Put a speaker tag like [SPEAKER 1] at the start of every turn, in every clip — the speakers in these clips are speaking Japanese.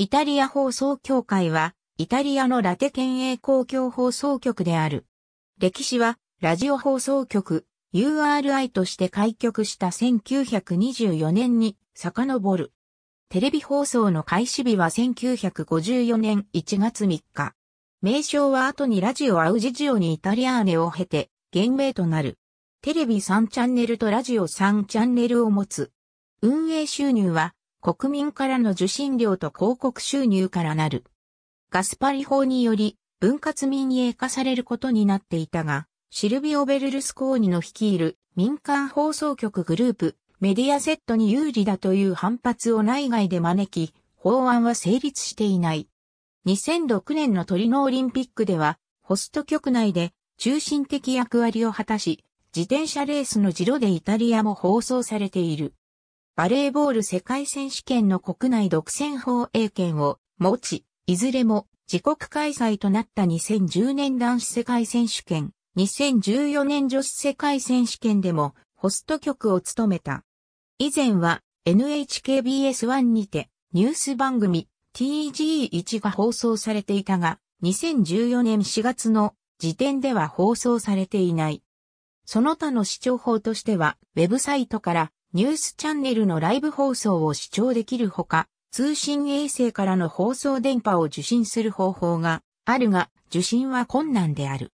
[SPEAKER 1] イタリア放送協会は、イタリアのラテ県営公共放送局である。歴史は、ラジオ放送局、URI として開局した1924年に遡る。テレビ放送の開始日は1954年1月3日。名称は後にラジオアウジジオにイタリアーネを経て、現名となる。テレビ3チャンネルとラジオ3チャンネルを持つ。運営収入は、国民からの受信料と広告収入からなる。ガスパリ法により分割民営化されることになっていたが、シルビオ・ベルルスコーニの率いる民間放送局グループ、メディアセットに有利だという反発を内外で招き、法案は成立していない。2006年のトリノオリンピックでは、ホスト局内で中心的役割を果たし、自転車レースのジロでイタリアも放送されている。バレーボール世界選手権の国内独占放映権を持ち、いずれも自国開催となった2010年男子世界選手権、2014年女子世界選手権でもホスト局を務めた。以前は NHKBS1 にてニュース番組 TG1 が放送されていたが、2014年4月の時点では放送されていない。その他の視聴法としては、ウェブサイトからニュースチャンネルのライブ放送を視聴できるほか、通信衛星からの放送電波を受信する方法があるが、受信は困難である。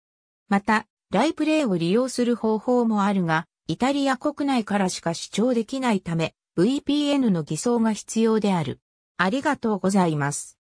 [SPEAKER 1] また、ライプレイを利用する方法もあるが、イタリア国内からしか視聴できないため、VPN の偽装が必要である。ありがとうございます。